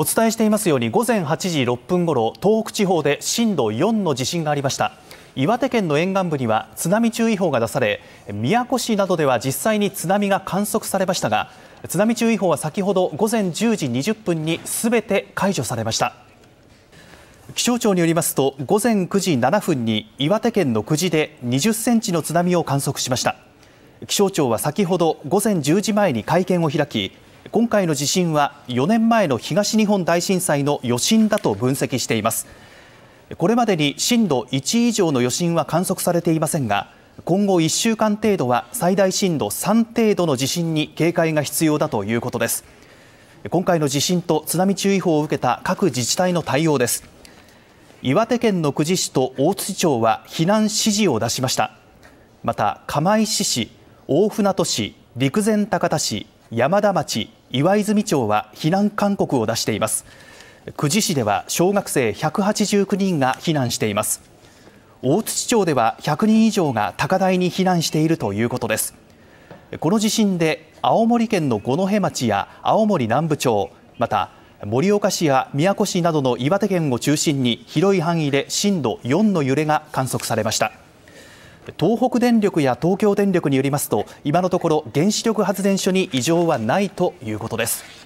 お伝えしていますように午前8時6分ごろ東北地方で震度4の地震がありました岩手県の沿岸部には津波注意報が出され宮古市などでは実際に津波が観測されましたが津波注意報は先ほど午前10時20分にすべて解除されました気象庁によりますと午前9時7分に岩手県の久慈で20センチの津波を観測しました気象庁は先ほど午前10時前に会見を開き今回の地震は4年前の東日本大震災の余震だと分析していますこれまでに震度1以上の余震は観測されていませんが今後1週間程度は最大震度3程度の地震に警戒が必要だということです今回の地震と津波注意報を受けた各自治体の対応です岩手県の久慈市と大槌町は避難指示を出しましたまた釜石市大船渡市陸前高田市山田町岩泉町は避難勧告を出しています久慈市では小学生189人が避難しています大槌町では100人以上が高台に避難しているということですこの地震で青森県の五戸町や青森南部町また盛岡市や宮古市などの岩手県を中心に広い範囲で震度4の揺れが観測されました東北電力や東京電力によりますと今のところ原子力発電所に異常はないということです。